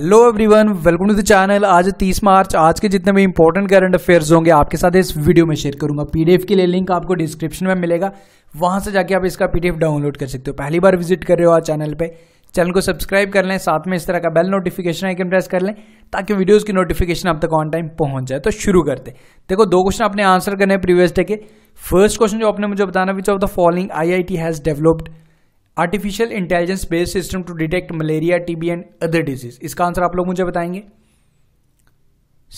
Hello everyone welcome to the channel आज 30 मार्च आज के जितने भी इंपॉर्टेंट करंट अफेयर्स होंगे आपके साथ इस वीडियो में शेयर करूंगा पीडीएफ के लिए लिंक आपको डिस्क्रिप्शन में मिलेगा वहां से जाके आप इसका पीडीएफ डाउनलोड कर सकते हो पहली बार विजिट कर रहे हो आज चैनल पे चैनल को सब्सक्राइब कर लें साथ में इस तरह का बेल नोटिफिकेशन आइकन प्रेस कर लें ताकि वीडियोज की नोटिफिकेशन आप तक ऑन टाइम पहुंच जाए तो शुरू करते देखो दो क्वेश्चन आपने आंसर करने प्रीवियस डे के फर्स्ट क्वेश्चन जो आपने मुझे बताना which of the following I I T has developed artificial intelligence based system to detect malaria TB and other disease इसका आंसर आप लोग मुझे बताएंगे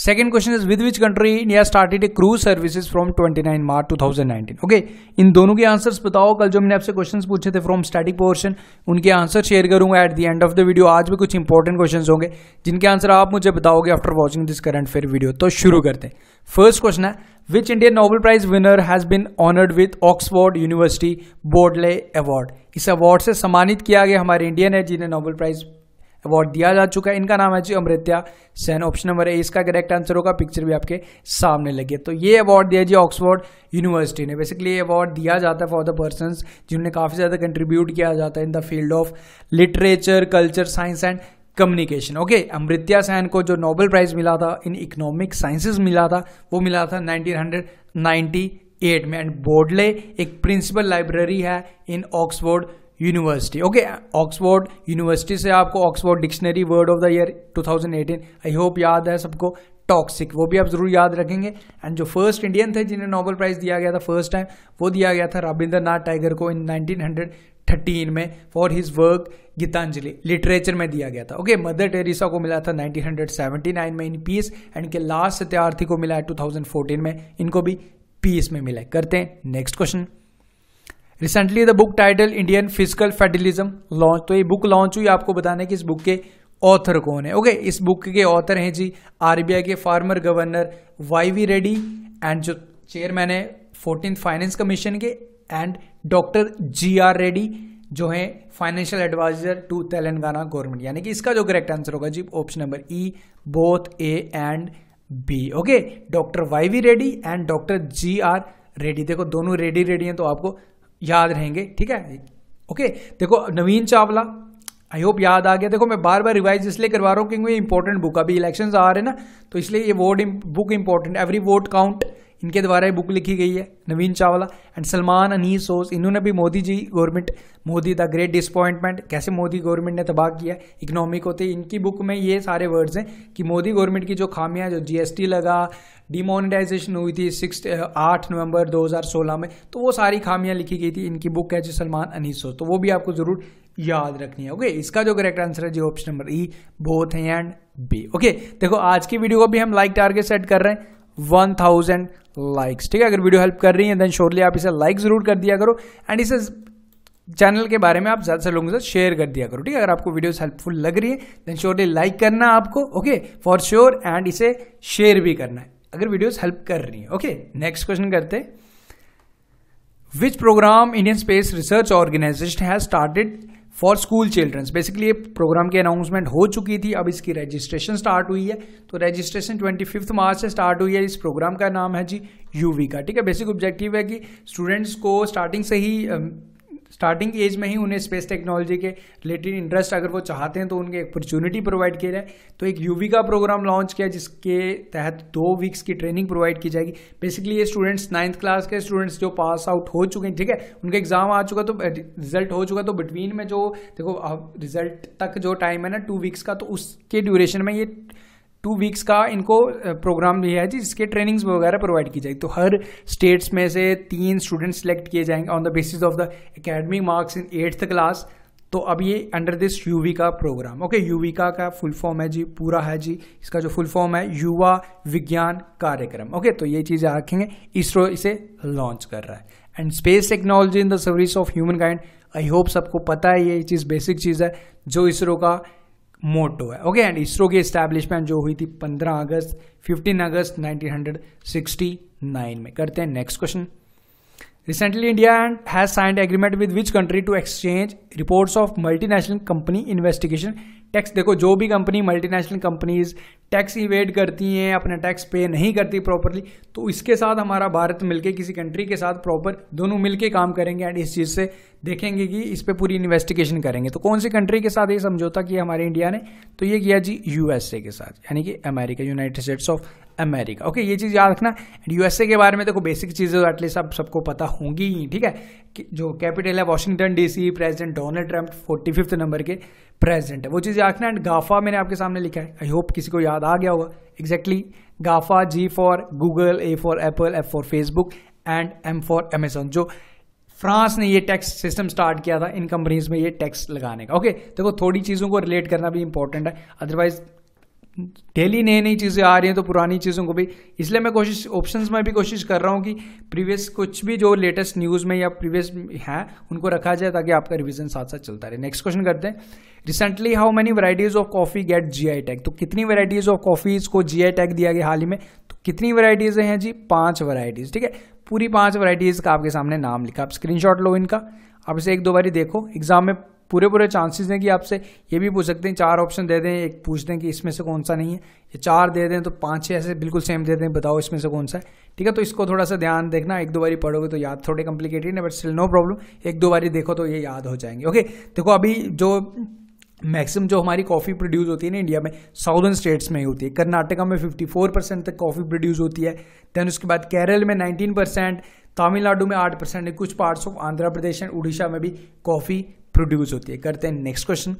second question is with which country India started a cruise services from 29 March 2019 okay इन दोनों के answers बताओ कल जो मैंने आपसे क्वेश्चंस पूछे थे फ्रॉम स्टैटिक पोर्शन उनके आंसर शेयर करूंगा at the end of the video आज भी कुछ इंपॉर्टेंट क्वेश्चन होंगे जिनके आंसर आप मुझे बताओगे after watching this current fair video तो शुरू करते हैं फर्स्ट क्वेश्चन है Which Indian Nobel Prize winner has been honored with Oxford University Bodley Award? इस अवार्ड से सम्मानित किया गया हमारे इंडियन है जिन्हें नोबेल प्राइज अवार्ड दिया जा चुका है इनका नाम है जी Amartya Sen option number A इसका करेक्ट आंसर होगा पिक्चर भी आपके सामने लगी है तो ये अवार्ड दिया जी ऑक्सफोर्ड यूनिवर्सिटी ने बेसिकली ये अवार्ड दिया जाता है फॉर द पर्सन जिन्होंने काफ़ी ज़्यादा कंट्रीब्यूट किया जाता है in the field of literature culture science and communication okay Amartya Sen को जो नोबेल प्राइज मिला था इन इकोनॉमिक साइंसेज मिला था वो मिला था 1998 में एंड बोर्डले एक प्रिंसिपल लाइब्रेरी है in Oxford University okay Oxford University से आपको Oxford dictionary word of the year 2018 I hope याद है सबको टॉक्सिक वो भी आप जरूर याद रखेंगे एंड जो फर्स्ट इंडियन थे जिन्हें नोबेल प्राइज दिया गया था फर्स्ट टाइम वो दिया गया था रविंद्रनाथ टाइगर को इन नाइनटीन थर्टीन में for his work Gitanjali literature में दिया गया था ओके मदर टेरेसा को मिला था 1979 में इन पीस एंड के लास्ट सत्यार्थी को मिला है 2014 में इनको भी पीस में मिला है करते हैं next question recently the book title Indian fiscal federalism launch तो ये बुक लॉन्च हुई आपको बताने की इस बुक के ऑथर कौन है ओके इस बुक के ऑथर हैं जी आरबीआई के former governor Y V Reddy and जो चेयरमैन है फोर्टीन फाइनेंस कमीशन के and doctor G R Reddy जो है financial advisor to Telangana government यानी कि इसका जो करेक्ट आंसर होगा जी option number E both A and B okay doctor Y V Reddy and doctor G R Reddy देखो दोनों रेडी रेडी हैं तो आपको याद रहेंगे ठीक है ओके okay, देखो नवीन चावला आई होप याद आ गया देखो मैं बार बार रिवाइज इसलिए करवा रहा हूँ क्योंकि इंपॉर्टेंट बुक अभी इलेक्शन आ रहे हैं ना तो इसलिए ये vote book important every vote count इनके द्वारा ये बुक लिखी गई है नवीन चावला एंड सलमान अनीस सोस इन्होंने भी Modi ji government Modi the great disappointment कैसे मोदी गवर्नमेंट ने तबाह किया इकोनॉमी को तो इनकी बुक में ये सारे वर्ड्स हैं कि मोदी गवर्नमेंट की जो खामियां जो जीएसटी लगा डिमोनिटाइजेशन हुई थी सिक्स आठ नवंबर 2016 में तो वो सारी खामियां लिखी गई थी इनकी बुक है जो सलमान अनीस सोस तो वो भी आपको ज़रूर याद रखनी है ओके इसका जो करेक्ट आंसर है जी option number E both and B okay देखो आज की वीडियो को भी हम लाइक टारगेट सेट कर रहे हैं वन थाउजेंड लाइक्स ठीक है अगर वीडियो हेल्प कर रही है देन श्योरली आप इसे लाइक जरूर कर दिया करो एंड इसे चैनल के बारे में आप ज़्यादा से लोगों से शेयर कर दिया करो ठीक है अगर आपको वीडियोस हेल्पफुल लग रही है देन श्योरली लाइक करना आपको ओके फॉर श्योर एंड इसे शेयर भी करना है अगर वीडियोस हेल्प कर रही है ओके नेक्स्ट क्वेश्चन करते which programme Indian Space Research Organisation has started for school childrens basically ये प्रोग्राम की अनाउंसमेंट हो चुकी थी अब इसकी रजिस्ट्रेशन स्टार्ट हुई है तो रजिस्ट्रेशन ट्वेंटी फिफ्थ मार्च से स्टार्ट हुई है इस प्रोग्राम का नाम है जी वी का ठीक है बेसिक ऑब्जेक्टिव है कि स्टूडेंट्स को स्टार्टिंग से ही um, स्टार्टिंग एज में ही उन्हें स्पेस टेक्नोलॉजी के रिलेटेड इंटरेस्ट अगर वो चाहते हैं तो उनके अपॉर्चुनिटी प्रोवाइड किया जाए तो एक यूवी का प्रोग्राम लॉन्च किया जिसके तहत दो वीक्स की ट्रेनिंग प्रोवाइड की जाएगी बेसिकली ये स्टूडेंट्स नाइन्थ क्लास के स्टूडेंट्स जो पास आउट हो चुके हैं ठीक है उनका एग्जाम आ चुका तो रिजल्ट हो चुका तो बिटवीन में जो देखो रिजल्ट तक जो टाइम है ना टू वीक्स का तो उसके ड्यूरेशन में ये टू वीक्स का इनको प्रोग्राम भी है जिसके ट्रेनिंग्स वगैरह प्रोवाइड की जाएगी तो हर स्टेट्स में से तीन स्टूडेंट सेलेक्ट किए जाएंगे on the basis of the academic marks in eighth class तो अब ये अंडर दिस यूविका का प्रोग्राम ओके यूविका का का फुल फॉर्म है जी पूरा है जी इसका जो फुल फॉर्म है युवा विज्ञान कार्यक्रम ओके तो ये चीज़ रखेंगे इसरो इसे लॉन्च कर रहा है and space technology in the service of humankind I hope सबको पता है ये चीज़ बेसिक चीज़ है जो इसरो का मोटो है ओके एंड इसरो की स्टैब्लिशमेंट जो हुई थी 15 अगस्त 15 अगस्त 1969 में करते हैं next question Recently, India has signed agreement with which country to exchange reports of multinational company investigation tax देखो जो भी company multinational companies tax evade करती हैं अपना टैक्स पे नहीं करती प्रॉपरली तो इसके साथ हमारा भारत मिलके किसी कंट्री के साथ प्रॉपर दोनों मिलके काम करेंगे एंड इस चीज़ से देखेंगे कि इस पर पूरी इन्वेस्टिगेशन करेंगे तो कौन सी कंट्री के साथ ये समझौता किया हमारे इंडिया ने तो ये किया जी यूएसए के साथ यानी कि America United States of America okay ये चीज़ याद रखना एंड यूएसए के बारे में देखो बेसिक चीज़ें एटलीस्ट आप सबको पता होंगी ही ठीक है कि जो कैपिटल है Washington DC president Donald Trump forty fifth number के प्रेसिडेंट है वो चीज़ याद रखना एंड गाफा मैंने आपके सामने लिखा है आई होप किसी को याद आ गया होगा exactly GAFA G for Google A for Apple F for Facebook and M for Amazon जो फ्रांस ने ये टैक्स सिस्टम स्टार्ट किया था इन कंपनीज में ये टैक्स लगाने का ओके देखो थोड़ी चीज़ों को रिलेट करना भी इंपॉर्टेंट है अदरवाइज डेली नई नई चीज़ें आ रही हैं तो पुरानी चीज़ों को भी इसलिए मैं कोशिश ऑप्शंस में भी कोशिश कर रहा हूँ कि प्रीवियस कुछ भी जो लेटेस्ट न्यूज़ में या प्रीवियस हैं उनको रखा जाए ताकि आपका रिविजन साथ साथ चलता रहे नेक्स्ट क्वेश्चन करते हैं recently how many varieties of coffee get G I tag तो कितनी वराइटीज़ ऑफ कॉफ़ीज़ को जी आई टैग दिया गया हाल ही में तो कितनी वराइटीज़ हैं जी पाँच वराइटीज़ ठीक है पूरी पाँच वराइटीज़ का आपके सामने नाम लिखा आप शॉट लो इनका आप इसे एक दो बारी देखो एग्जाम में पूरे पूरे चांसेस हैं कि आपसे ये भी पूछ सकते हैं चार ऑप्शन दे दें एक पूछ दें कि इसमें से कौन सा नहीं है ये चार दे दें तो पाँच छः ऐसे बिल्कुल सेम दे दें बताओ इसमें से कौन सा है ठीक है तो इसको थोड़ा सा ध्यान देखना एक दो बारी पढ़ोगे तो याद थोड़े कॉम्प्लिकेटेड है बट स्टिल नो प्रॉब्लम एक दो बारी देखो तो ये याद हो जाएंगे ओके देखो अभी जो मैक्सिमम जो हमारी कॉफ़ी प्रोड्यूस होती है ना इंडिया में साउदर्न स्टेट्स में ही होती है कर्नाटका में 54 परसेंट तक कॉफ़ी प्रोड्यूस होती है देन उसके बाद केरल में 19 परसेंट तमिलनाडु में 8 परसेंट कुछ parts of Andhra Pradesh and Orissa में भी कॉफ़ी प्रोड्यूस होती है करते हैं next question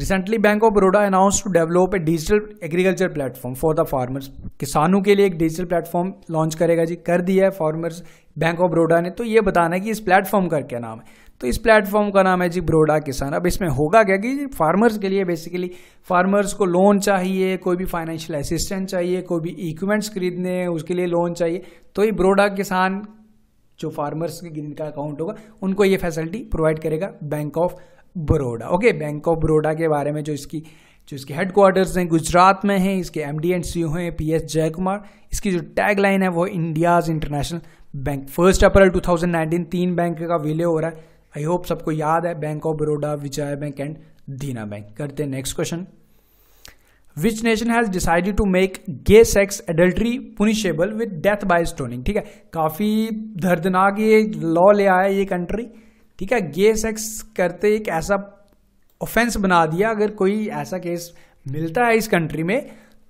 recently Bank of Baroda announce to develop a digital agriculture platform for the farmers किसानों के लिए एक डिजिटल प्लेटफॉर्म लॉन्च करेगा जी कर दिया है फार्मर्स बैंक ऑफ बड़ौदा ने तो ये बताना है कि इस प्लेटफॉर्म का क्या नाम है तो इस प्लेटफॉर्म का नाम है जी बड़ौदा किसान अब इसमें होगा क्या कि फार्मर्स के लिए बेसिकली फार्मर्स को लोन चाहिए कोई भी फाइनेंशियल असिस्टेंट चाहिए कोई भी इक्विपमेंट्स खरीदने उसके लिए लोन चाहिए तो ये बड़ौदा किसान जो फार्मर्स के जिनका अकाउंट होगा उनको ये फैसिलिटी प्रोवाइड करेगा Bank of Baroda okay Bank of Baroda के बारे में जो इसकी जो इसके हेडक्वार्टर्स हैं गुजरात में हैं इसके एम डी एंड सी हैं पी एस जयकुमार इसकी जो टैग लाइन है वो India's international bank first April 2019 तीन बैंक का विलय हो रहा है आई होप सबको याद है Bank of Baroda Vijaya Bank and Dena Bank करते हैं next question which nation has decided to make gay sex adultery punishable with death by stoning ठीक है काफ़ी दर्दनाक ये लॉ ले आया ये कंट्री ठीक है गे सेक्स करते एक ऐसा ऑफेंस बना दिया अगर कोई ऐसा केस मिलता है इस कंट्री में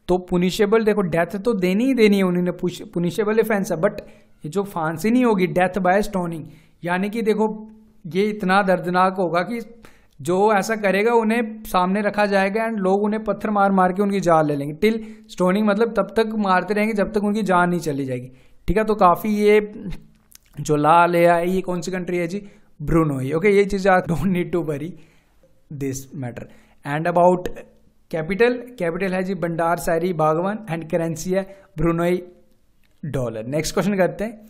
तो पुनिशेबल देखो डेथ तो देनी ही देनी है उन्होंने पुनिशेबल ऑफेंस है बट ये जो फांसी नहीं होगी डेथ बाय स्टोनिंग यानी कि देखो ये इतना दर्दनाक होगा कि जो ऐसा करेगा उन्हें सामने रखा जाएगा एंड लोग उन्हें पत्थर मार मार के उनकी जान ले लेंगे टिल स्टोनिंग मतलब तब तक मारते रहेंगे जब तक उनकी जान नहीं चली जाएगी ठीक है तो काफ़ी ये जो ला ले ये कौन सी कंट्री है जी ब्रूनो ही ओके ये चीज़ I don't need to worry this matter and about capital capital है जी बंडार सारी बागवान एंड करेंसी है ब्रूनोई डॉलर नेक्स्ट क्वेश्चन करते हैं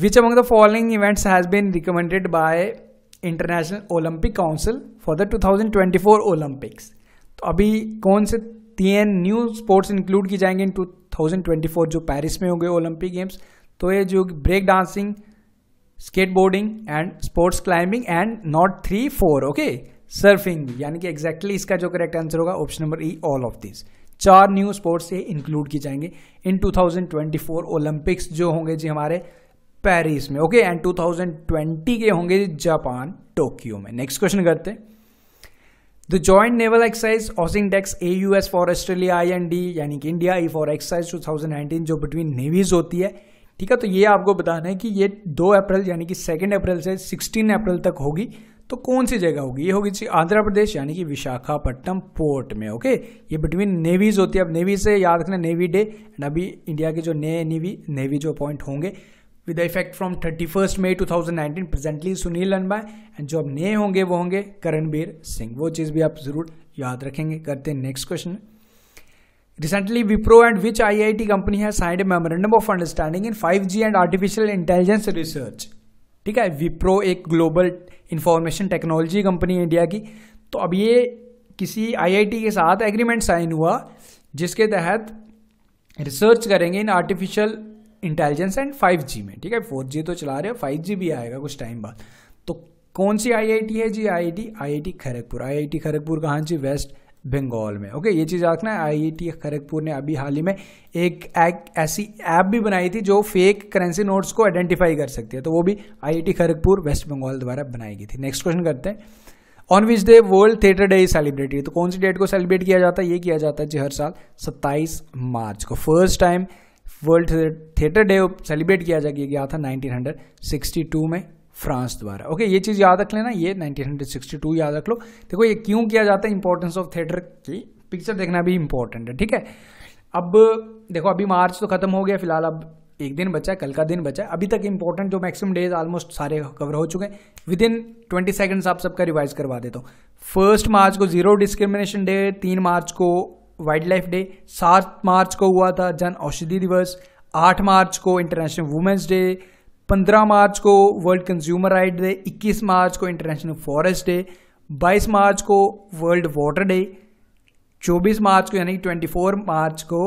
which among the following events has been recommended by International Olympic Council for the 2024 Olympics तो अभी कौन से तीन न्यू स्पोर्ट्स इंक्लूड की जाएंगे इन 2024 जो पेरिस में हो गए ओलंपिक गेम्स तो ये जो break dancing skateboarding and sports climbing and not three four okay surfing यानी कि एग्जैक्टली exactly इसका जो करेक्ट आंसर होगा option number E all of this चार न्यू स्पोर्ट्स ये इंक्लूड की जाएंगे इन 2024 ओलंपिक्स जो होंगे जी हमारे पेरिस में ओके एंड 2020 के होंगे जापान टोक्यो में नेक्स्ट क्वेश्चन करते हैं the joint naval exercise AUSINDEX A U S for Australia I and D यानी कि India E for thousand nineteen जो बिटवीन नेवीज होती है ठीक है तो ये आपको बताना है कि ये दो अप्रैल यानी कि सेकेंड अप्रैल से सिक्सटीन अप्रैल तक होगी तो कौन सी जगह होगी ये होगी जी आंध्र प्रदेश यानी कि विशाखापट्टनम पोर्ट में ओके ये बिटवीन नेवीज होती है अब नेवी से याद रखना नेवी डे एंड अभी इंडिया के जो नए नेवी नेवी जो अपॉइंट होंगे with effect from thirty two May nineteen presently Sunil Lanba and जो अब नए होंगे वो होंगे करणबीर सिंह वो चीज़ भी आप ज़रूर याद रखेंगे करते हैं next question recently Wipro and which I I T company है signed memorandum of understanding in five G and artificial intelligence research ठीक है विप्रो एक global information technology company India की तो अब ये किसी आई आई टी के साथ एग्रीमेंट साइन हुआ जिसके तहत रिसर्च करेंगे in artificial intelligence and five G में ठीक है फोर जी तो चला रहे हो फाइव जी भी आएगा कुछ टाइम बाद तो कौन सी आईआईटी है जी IIT IIT Kharagpur IIT Kharagpur कहाँ जी वेस्ट बंगाल में ओके ये चीज़ रखना है आईआईटी खड़गपुर ने अभी हाल ही में एक ऐसी ऐप भी बनाई थी जो फेक करेंसी नोट्स को आइडेंटिफाई कर सकती है तो वो भी आईआईटी खड़गपुर वेस्ट बंगाल द्वारा बनाई गई थी नेक्स्ट क्वेश्चन करते हैं on which day World Theatre Day celebrated तो कौन सी डेट को सेलिब्रेट किया जाता है ये किया जाता है जी हर साल 27 मार्च को first time World Theatre Day celebrate किया जा गया था 1962 में फ्रांस द्वारा ओके ये चीज़ याद रख लेना ये 1962 याद रख लो देखो ये क्यों किया जाता है इंपॉर्टेंस ऑफ थिएटर की पिक्चर देखना भी इंपॉर्टेंट है ठीक है अब देखो अभी मार्च तो खत्म हो गया फिलहाल अब एक दिन बचा कल का दिन बचा अभी तक इंपॉर्टेंट जो मैक्सिमम डेज ऑलमोस्ट सारे कवर हो चुके हैं विद इन ट्वेंटी सेकेंड्स आप सबका रिवाइज करवा देता हूँ फर्स्ट मार्च को जीरो डिस्क्रिमिनेशन डे तीन मार्च को वाइल्ड लाइफ डे सात मार्च को हुआ था जन औषधि दिवस आठ मार्च को इंटरनेशनल वुमेंस डे पंद्रह मार्च को वर्ल्ड कंज्यूमर राइट डे इक्कीस मार्च को इंटरनेशनल फॉरेस्ट डे बाईस मार्च को वर्ल्ड वाटर डे चौबीस मार्च को यानी ट्वेंटी फोर मार्च को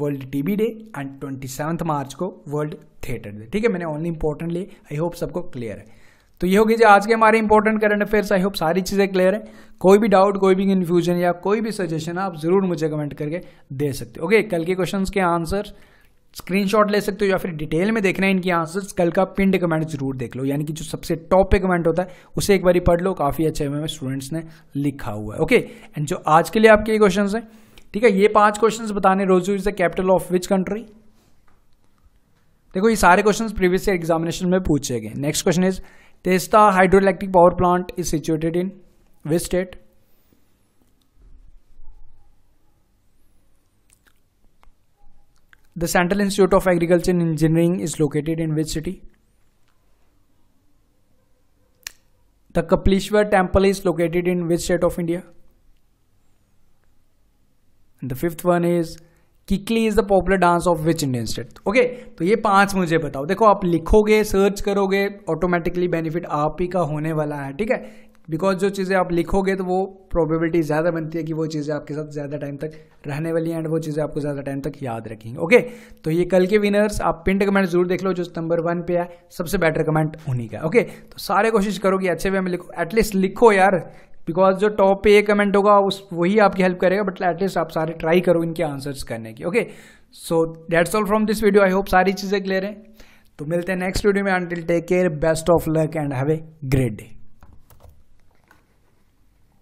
World TB Day and twenty seventh March को वर्ल्ड थिएटर डे ठीक है मैंने ओनली इंपॉर्टेंटली आई होप सबको क्लियर है तो ये होगी जी आज के हमारे important current affairs I hope सारी चीज़ें क्लियर है कोई भी डाउट कोई भी कन्फ्यूजन या कोई भी सजेशन आप ज़रूर मुझे कमेंट करके दे सकते हो ओके कल के क्वेश्चन के आंसर स्क्रीनशॉट ले सकते हो या फिर डिटेल में देखना है इनकी आंसर्स कल का पिंड कमेंट जरूर देख लो यानी कि जो सबसे टॉप पे कमेंट होता है उसे एक बार पढ़ लो काफ़ी अच्छे में स्टूडेंट्स ने लिखा हुआ है ओके एंड जो आज के लिए आपके क्वेश्चन हैं ठीक है ये पांच क्वेश्चन बताने Roseau is the capital of which country देखो ये सारे क्वेश्चन प्रीवियस एग्जामिनेशन में पूछे गए next question is Testa hydroelectric power plant is situated in which state? The Central Institute of Agriculture and Engineering is located in which city? The Kapileshwar temple is located in which state of India? And the fifth one is Kikli is the popular dance of which Indian state okay तो ये पांच मुझे बताओ देखो आप लिखोगे search करोगे automatically benefit आप ही का होने वाला है ठीक है बिकॉज जो चीज़ें आप लिखोगे तो वो प्रोबेबिलिटी ज़्यादा बनती है कि वो चीज़ें आपके साथ ज़्यादा टाइम तक रहने वाली हैं एंड वो चीज़ें आपको ज़्यादा टाइम तक याद रखेंगे ओके तो ये कल के विनर्स आप पिंट कमेंट जरूर देख लो जो नंबर वन पे है सबसे बेटर कमेंट उन्हीं का ओके तो सारे कोशिश करो कि अच्छे वे में लिखो एटलीस्ट लिखो यार बिकॉज जो टॉप पे एक कमेंट होगा उस वही आपकी हेल्प करेगा बट एटलीस्ट आप सारे ट्राई करो इनके आंसर्स करने की okay so that's all from this video I hope सारी चीज़ें क्लियर हैं तो मिलते हैं नेक्स्ट वीडियो में until take care best of luck and have a great day